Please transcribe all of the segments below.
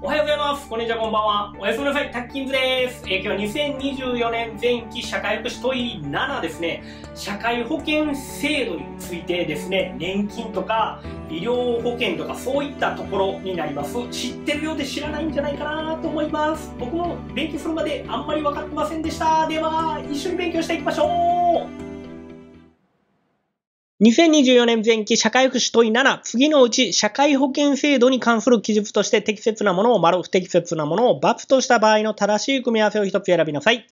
おはようございます。こんにちは、こんばんは。おやすみなさい。タッキンズです。えー、今日は2024年前期社会福祉問い7ですね。社会保険制度についてですね、年金とか医療保険とかそういったところになります。知ってるようで知らないんじゃないかなと思います。僕も勉強するまであんまり分かってませんでした。では、一緒に勉強していきましょう。2024年前期社会福祉問い7、次のうち社会保険制度に関する記述として適切なものを丸、不適切なものをツとした場合の正しい組み合わせを一つ選びなさい。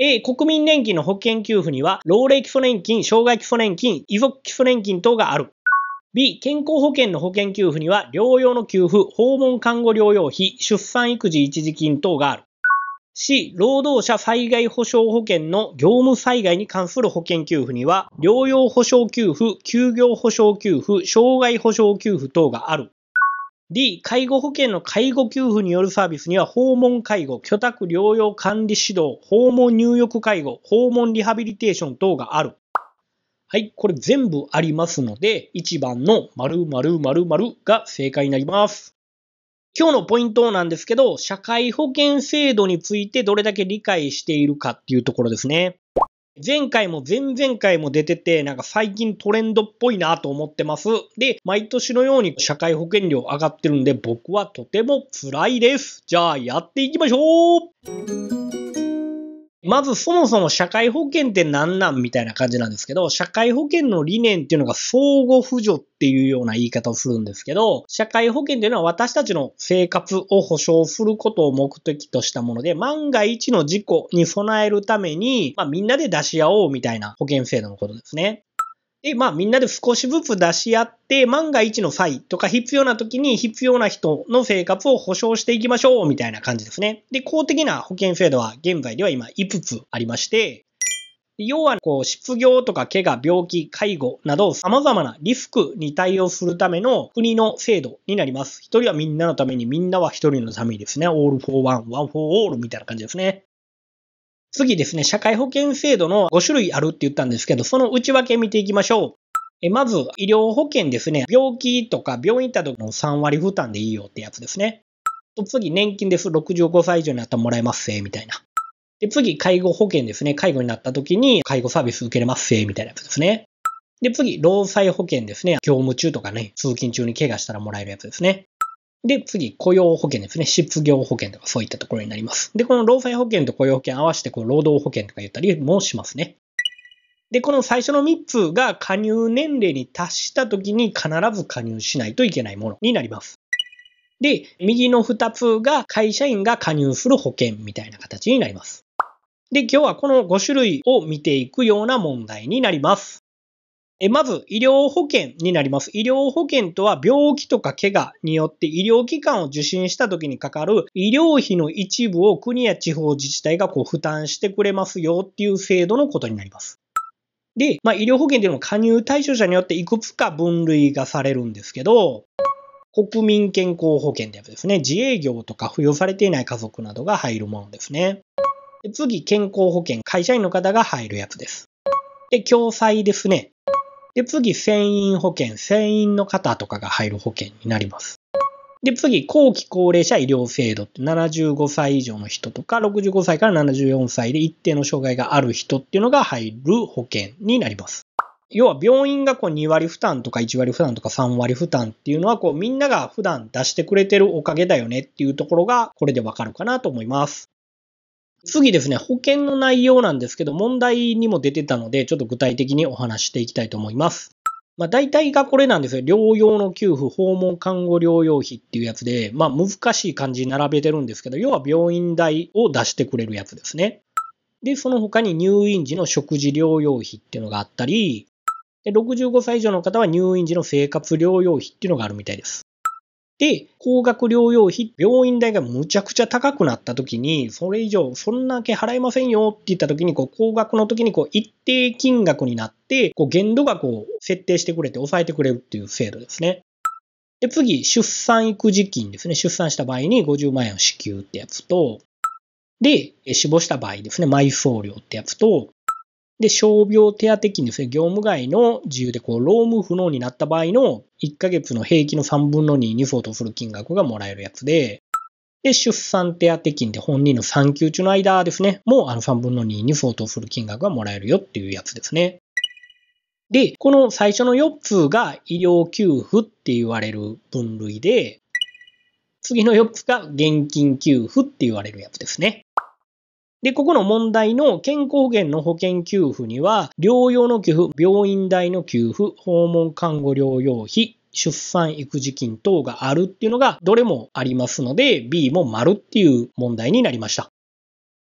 A、国民年金の保険給付には、老齢基礎年金、障害基礎年金、遺族基礎年金等がある。B、健康保険の保険給付には、療養の給付、訪問看護療養費、出産育児一時金等がある。市労働者災害保障保険の業務災害に関する保険給付には、療養保障給付、休業保障給付、障害保障給付等がある。D、介護保険の介護給付によるサービスには、訪問介護、居宅療養管理指導、訪問入浴介護、訪問リハビリテーション等がある。はい、これ全部ありますので、1番の〇〇〇〇が正解になります。今日のポイントなんですけど、社会保険制度についてどれだけ理解しているかっていうところですね。前回も前々回も出てて、なんか最近トレンドっぽいなと思ってます。で、毎年のように社会保険料上がってるんで、僕はとても辛いです。じゃあやっていきましょうまずそもそも社会保険って何なんみたいな感じなんですけど、社会保険の理念っていうのが相互扶助っていうような言い方をするんですけど、社会保険っていうのは私たちの生活を保障することを目的としたもので、万が一の事故に備えるために、まあみんなで出し合おうみたいな保険制度のことですね。で、まあみんなで少しずつ出し合って、万が一の際とか必要な時に必要な人の生活を保障していきましょうみたいな感じですね。で、公的な保険制度は現在では今5つありまして、要は、こう、失業とか怪我、病気、介護など、様々なリスクに対応するための国の制度になります。一人はみんなのために、みんなは一人のためにですね。オールフォーワン、ワンフォーオールみたいな感じですね。次ですね、社会保険制度の5種類あるって言ったんですけど、その内訳見ていきましょう。えまず、医療保険ですね。病気とか病院行った時の3割負担でいいよってやつですね。と次、年金です。65歳以上になったらもらえますせ、みたいな。で、次、介護保険ですね。介護になった時に介護サービス受けれますせ、みたいなやつですね。で、次、労災保険ですね。業務中とかね、通勤中に怪我したらもらえるやつですね。で、次、雇用保険ですね。失業保険とかそういったところになります。で、この労災保険と雇用保険合わせて、こう、労働保険とか言ったりもしますね。で、この最初の3つが加入年齢に達した時に必ず加入しないといけないものになります。で、右の2つが会社員が加入する保険みたいな形になります。で、今日はこの5種類を見ていくような問題になります。えまず、医療保険になります。医療保険とは、病気とか怪我によって医療機関を受診した時にかかる医療費の一部を国や地方自治体がこう負担してくれますよっていう制度のことになります。で、まあ、医療保険でも加入対象者によっていくつか分類がされるんですけど、国民健康保険でつですね、自営業とか付与されていない家族などが入るものですね。次、健康保険、会社員の方が入るやつです。で、共済ですね。で、次、船員保険、船員の方とかが入る保険になります。で、次、後期高齢者医療制度って75歳以上の人とか、65歳から74歳で一定の障害がある人っていうのが入る保険になります。要は病院がこう2割負担とか1割負担とか3割負担っていうのはこうみんなが普段出してくれてるおかげだよねっていうところがこれでわかるかなと思います。次ですね、保険の内容なんですけど、問題にも出てたので、ちょっと具体的にお話していきたいと思います。まあ、大体がこれなんですよ。療養の給付、訪問看護療養費っていうやつで、まあ、難しい感じに並べてるんですけど、要は病院代を出してくれるやつですね。で、その他に入院時の食事療養費っていうのがあったり、で65歳以上の方は入院時の生活療養費っていうのがあるみたいです。で、高額療養費、病院代がむちゃくちゃ高くなった時に、それ以上、そんなけ払えませんよって言った時に、こう、高額の時に、こう、一定金額になって、こう、限度額を設定してくれて、抑えてくれるっていう制度ですね。で、次、出産育児金ですね。出産した場合に50万円を支給ってやつと、で、死亡した場合ですね、埋葬料ってやつと、で、傷病手当金ですね、業務外の自由で、こう、労務不能になった場合の1ヶ月の平均の3分の2に相当する金額がもらえるやつで、で、出産手当金で本人の産休中の間ですね、もうあの3分の2に相当する金額がもらえるよっていうやつですね。で、この最初の4つが医療給付って言われる分類で、次の4つが現金給付って言われるやつですね。で、ここの問題の健康保険の保険給付には、療養の給付、病院代の給付、訪問看護療養費、出産育児金等があるっていうのがどれもありますので、B も丸っていう問題になりました。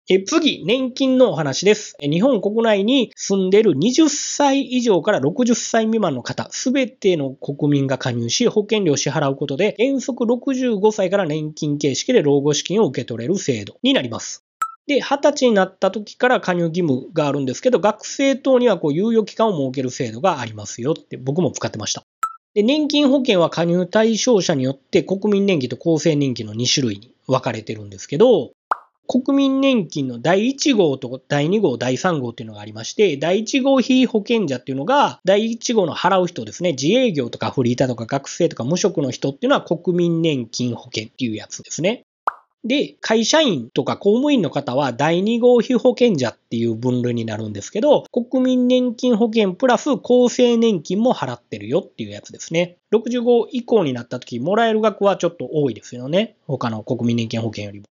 え次、年金のお話です。日本国内に住んでいる20歳以上から60歳未満の方、すべての国民が加入し、保険料を支払うことで、原則65歳から年金形式で老後資金を受け取れる制度になります。で、二十歳になった時から加入義務があるんですけど、学生等にはこう猶予期間を設ける制度がありますよって、僕も使ってました。で、年金保険は加入対象者によって国民年金と厚生年金の2種類に分かれてるんですけど、国民年金の第1号と第2号、第3号っていうのがありまして、第1号非保険者っていうのが、第1号の払う人ですね、自営業とかフリーターとか学生とか無職の人っていうのは国民年金保険っていうやつですね。で、会社員とか公務員の方は第2号被保険者っていう分類になるんですけど、国民年金保険プラス厚生年金も払ってるよっていうやつですね。65以降になった時、もらえる額はちょっと多いですよね。他の国民年金保険よりも。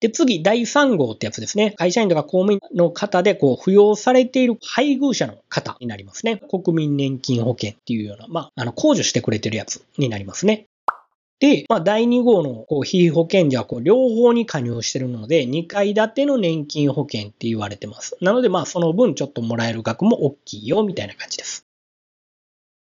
で、次、第3号ってやつですね。会社員とか公務員の方で、こう、扶養されている配偶者の方になりますね。国民年金保険っていうような、まあ、あの、控除してくれてるやつになりますね。で、まあ、第2号のこう非保険者はこう両方に加入してるので、2階建ての年金保険って言われてます。なので、まあ、その分ちょっともらえる額も大きいよ、みたいな感じです。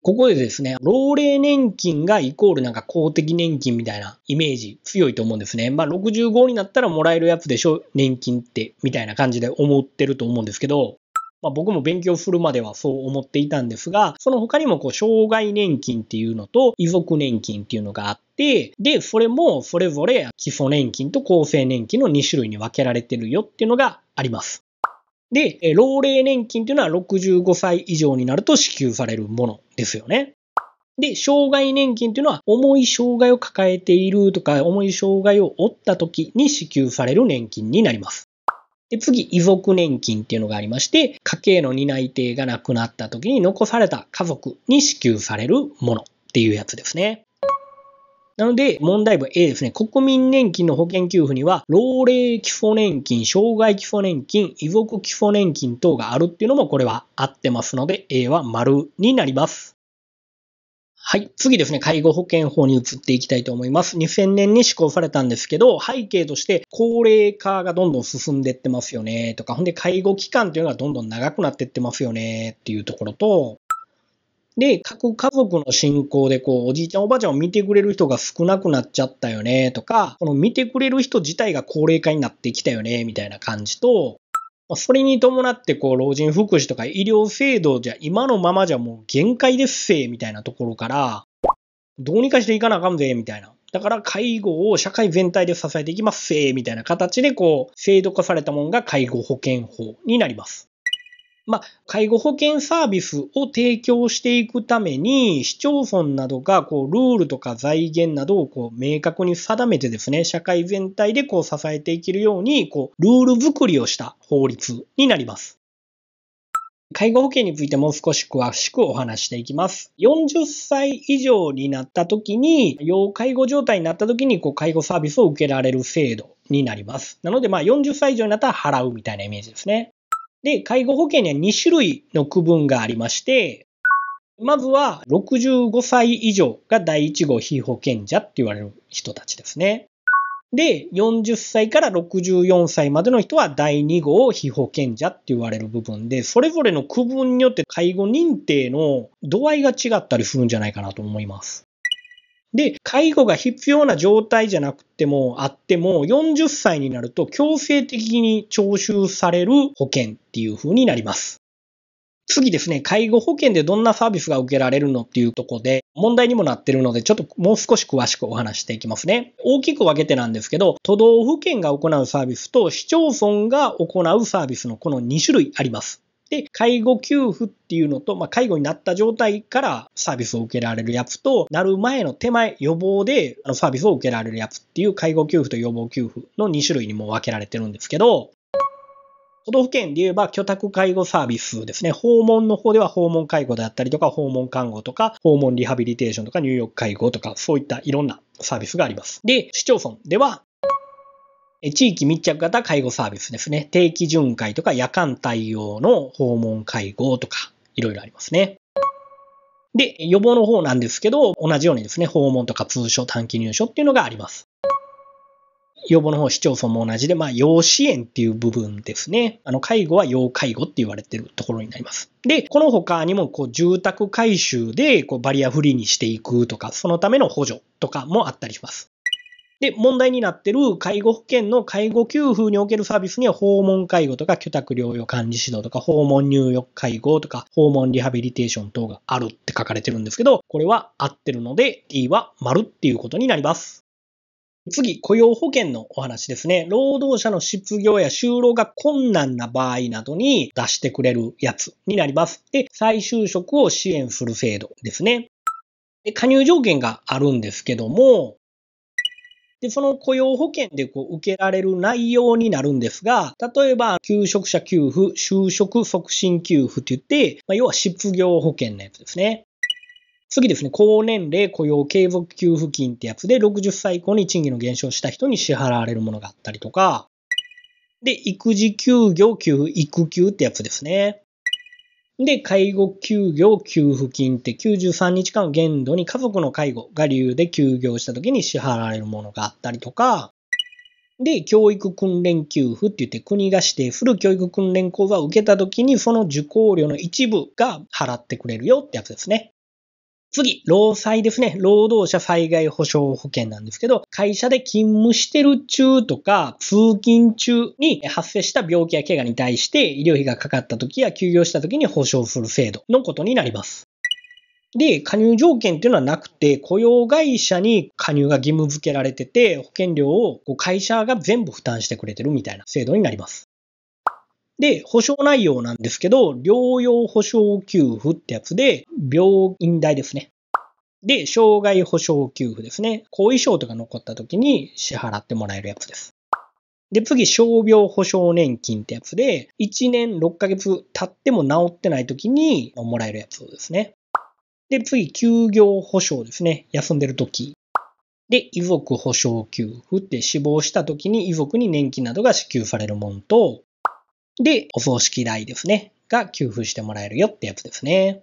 ここでですね、老齢年金がイコールなんか公的年金みたいなイメージ強いと思うんですね。まあ65になったらもらえるやつでしょ、年金って、みたいな感じで思ってると思うんですけど、まあ、僕も勉強するまではそう思っていたんですが、その他にもこう、障害年金っていうのと遺族年金っていうのがあって、で、それもそれぞれ基礎年金と厚生年金の2種類に分けられてるよっていうのがあります。で、老齢年金っていうのは65歳以上になると支給されるものですよね。で、障害年金というのは、重い障害を抱えているとか、重い障害を負った時に支給される年金になります。で、次、遺族年金っていうのがありまして、家計の担い手が亡くなった時に残された家族に支給されるものっていうやつですね。なので、問題文 A ですね。国民年金の保険給付には、老齢基礎年金、障害基礎年金、遺族基礎年金等があるっていうのもこれは合ってますので、A は丸になります。はい。次ですね、介護保険法に移っていきたいと思います。2000年に施行されたんですけど、背景として高齢化がどんどん進んでってますよね、とか、ほんで介護期間っていうのがどんどん長くなってってますよね、っていうところと、で、各家族の進行で、こう、おじいちゃんおばあちゃんを見てくれる人が少なくなっちゃったよね、とか、この見てくれる人自体が高齢化になってきたよね、みたいな感じと、それに伴って、こう、老人福祉とか医療制度じゃ、今のままじゃもう限界ですせ、みたいなところから、どうにかしていかなあかんぜ、みたいな。だから介護を社会全体で支えていきますせ、みたいな形で、こう、制度化されたものが介護保険法になります。まあ、介護保険サービスを提供していくために、市町村などが、こう、ルールとか財源などを、こう、明確に定めてですね、社会全体で、こう、支えていけるように、こう、ルール作りをした法律になります。介護保険についてもう少し詳しくお話していきます。40歳以上になった時に、要介護状態になった時に、こう、介護サービスを受けられる制度になります。なので、まあ、40歳以上になったら払うみたいなイメージですね。で、介護保険には2種類の区分がありまして、まずは65歳以上が第1号被保険者って言われる人たちですね。で、40歳から64歳までの人は第2号被保険者って言われる部分で、それぞれの区分によって介護認定の度合いが違ったりするんじゃないかなと思います。で、介護が必要な状態じゃなくても、あっても、40歳になると強制的に徴収される保険っていう風になります。次ですね、介護保険でどんなサービスが受けられるのっていうとこで問題にもなってるので、ちょっともう少し詳しくお話していきますね。大きく分けてなんですけど、都道府県が行うサービスと市町村が行うサービスのこの2種類あります。で、介護給付っていうのと、まあ、介護になった状態からサービスを受けられるやつと、なる前の手前、予防でサービスを受けられるやつっていう介護給付と予防給付の2種類にも分けられてるんですけど、都道府県で言えば、居宅介護サービスですね。訪問の方では訪問介護であったりとか、訪問看護とか、訪問リハビリテーションとか、入浴介護とか、そういったいろんなサービスがあります。で、市町村では、地域密着型介護サービスですね。定期巡回とか夜間対応の訪問介護とか、いろいろありますね。で、予防の方なんですけど、同じようにですね、訪問とか通所、短期入所っていうのがあります。予防の方、市町村も同じで、まあ、要支援っていう部分ですね。あの、介護は要介護って言われてるところになります。で、この他にも、こう、住宅改修で、こう、バリアフリーにしていくとか、そのための補助とかもあったりします。で、問題になってる介護保険の介護給付におけるサービスには訪問介護とか居宅療養管理指導とか訪問入浴介護とか訪問リハビリテーション等があるって書かれてるんですけど、これは合ってるので D は丸っていうことになります。次、雇用保険のお話ですね。労働者の失業や就労が困難な場合などに出してくれるやつになります。で、再就職を支援する制度ですね。で加入条件があるんですけども、で、その雇用保険でこう受けられる内容になるんですが、例えば、求職者給付、就職促進給付って言って、まあ、要は失業保険のやつですね。次ですね、高年齢雇用継続給付金ってやつで、60歳以降に賃金の減少した人に支払われるものがあったりとか、で、育児休業給付、育休ってやつですね。で、介護休業給付金って93日間限度に家族の介護が理由で休業した時に支払われるものがあったりとか、で、教育訓練給付って言って国が指定する教育訓練講座を受けた時にその受講料の一部が払ってくれるよってやつですね。次、労災ですね。労働者災害保障保険なんですけど、会社で勤務してる中とか、通勤中に発生した病気や怪我に対して医療費がかかった時や休業した時に保障する制度のことになります。で、加入条件っていうのはなくて、雇用会社に加入が義務付けられてて、保険料を会社が全部負担してくれてるみたいな制度になります。で、保証内容なんですけど、療養保証給付ってやつで、病院代ですね。で、障害保障給付ですね。後遺症とか残った時に支払ってもらえるやつです。で、次、傷病保障年金ってやつで、1年6ヶ月経っても治ってない時にもらえるやつですね。で、次、休業保障ですね。休んでる時。で、遺族保障給付って死亡した時に遺族に年金などが支給されるものと、で、お葬式代ですね。が給付してもらえるよってやつですね。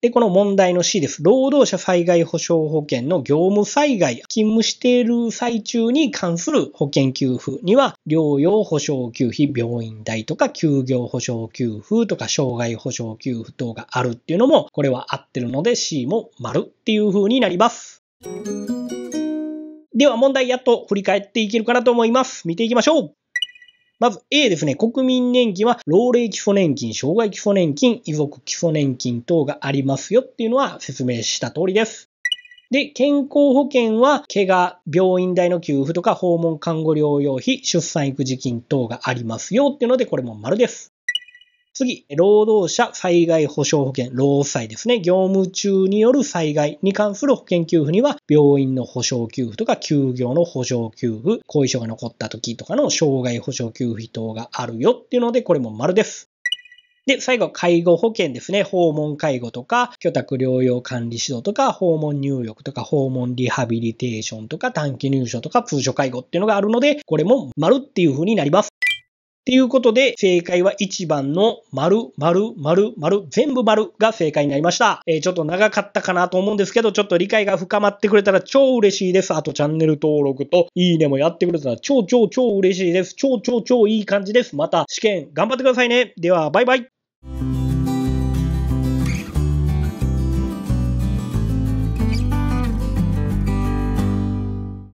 で、この問題の C です。労働者災害保障保険の業務災害、勤務している最中に関する保険給付には、療養保障給付、病院代とか、休業保障給付とか、障害保障給付等があるっていうのも、これは合ってるので C も丸っていう風になります。では問題やっと振り返っていけるかなと思います。見ていきましょう。まず A ですね、国民年金は老齢基礎年金、障害基礎年金、遺族基礎年金等がありますよっていうのは説明した通りです。で、健康保険は、怪我、病院代の給付とか、訪問看護療養費、出産育児金等がありますよっていうので、これも丸です。次、労働者災害保障保険、労災ですね。業務中による災害に関する保険給付には、病院の保障給付とか、休業の保障給付、後遺症が残った時とかの障害保障給付等があるよっていうので、これも丸です。で、最後、介護保険ですね。訪問介護とか、居宅療養管理指導とか、訪問入浴とか、訪問リハビリテーションとか、短期入所とか、通所介護っていうのがあるので、これも丸っていうふうになります。ていうことで、正解は1番の丸、丸、丸、丸、全部丸が正解になりました。えー、ちょっと長かったかなと思うんですけど、ちょっと理解が深まってくれたら超嬉しいです。あとチャンネル登録といいねもやってくれたら超超超嬉しいです。超超超いい感じです。また試験頑張ってくださいね。では、バイバイ。